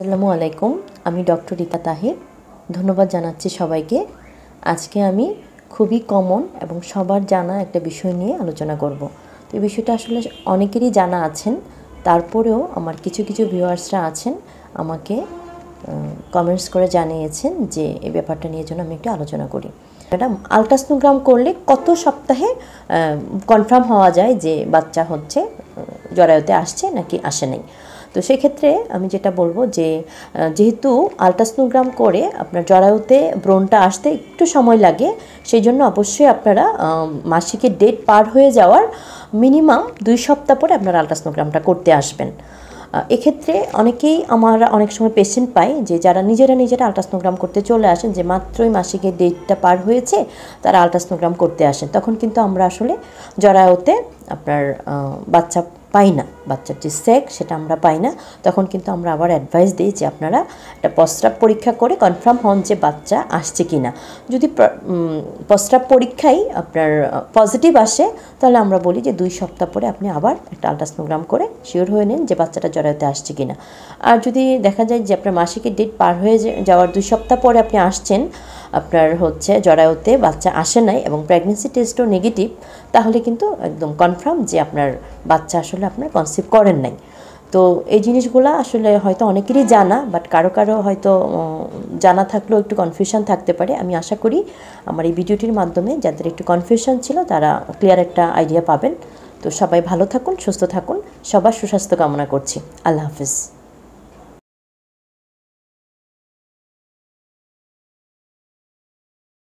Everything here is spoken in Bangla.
আসসালামু আলাইকুম আমি ডক্টর রীতা তাহির ধন্যবাদ জানাচ্ছি সবাইকে আজকে আমি খুবই কমন এবং সবার জানা একটা বিষয় নিয়ে আলোচনা করব তো এই বিষয়টা আসলে অনেকেরই জানা আছেন তারপরেও আমার কিছু কিছু ভিউয়ার্সরা আছেন আমাকে কমেন্টস করে জানিয়েছেন যে এই ব্যাপারটা নিয়ে জন্য আমি একটু আলোচনা করি ম্যাডাম আলট্রাসনোগ্রাম করলে কত সপ্তাহে কনফার্ম হওয়া যায় যে বাচ্চা হচ্ছে জরায়ুতে আসছে নাকি আসে নাই তো সেক্ষেত্রে আমি যেটা বলবো যে যেহেতু আলট্রাসনোগ্রাম করে আপনার জরায়ুতে ব্রণটা আসতে একটু সময় লাগে সেই জন্য অবশ্যই আপনারা মাসিকের ডেট পার হয়ে যাওয়ার মিনিমাম দুই সপ্তাহ পরে আপনারা আলট্রাসনোগ্রামটা করতে আসবেন এক্ষেত্রে অনেকেই আমার অনেক সময় পেশেন্ট পাই যে যারা নিজেরা নিজেরা আলট্রাসনোগ্রাম করতে চলে আসেন যে মাত্রই মাসিকের ডেটটা পার হয়েছে তারা আলট্রাসনোগ্রাম করতে আসেন তখন কিন্তু আমরা আসলে জরায়ুতে আপনার বাচ্চা পাই না বাচ্চার যে স্যাক সেটা আমরা পাই না তখন কিন্তু আমরা আবার অ্যাডভাইস দিই যে আপনারা একটা প্রস্রাব পরীক্ষা করে কনফার্ম হন যে বাচ্চা আসছে কি না যদি প্রস্রাব পরীক্ষায় আপনার পজিটিভ আসে তাহলে আমরা বলি যে দুই সপ্তাহ পরে আপনি আবার একটা আলট্রাসনোগ্রাম করে শিওর হয়ে নিন যে বাচ্চাটা জড়াতে আসছে কি না আর যদি দেখা যায় যে আপনার মাসিকের ডেট পার হয়ে যাওয়ার দুই সপ্তাহ পরে আপনি আসছেন আপনার হচ্ছে জরায়ুতে বাচ্চা আসে নাই এবং প্রেগনেন্সি টেস্টও নেগেটিভ তাহলে কিন্তু একদম কনফার্ম যে আপনার বাচ্চা আসলে আপনার কনসিভ করেন নাই তো এই জিনিসগুলো আসলে হয়তো অনেকেরই জানা বাট কারো কারো হয়তো জানা থাকলেও একটু কনফিউশন থাকতে পারে আমি আশা করি আমার এই ভিডিওটির মাধ্যমে যাদের একটু কনফিউশন ছিল তারা ক্লিয়ার একটা আইডিয়া পাবেন তো সবাই ভালো থাকুন সুস্থ থাকুন সবার সুস্বাস্থ্য কামনা করছি আল্লাহ হাফিজ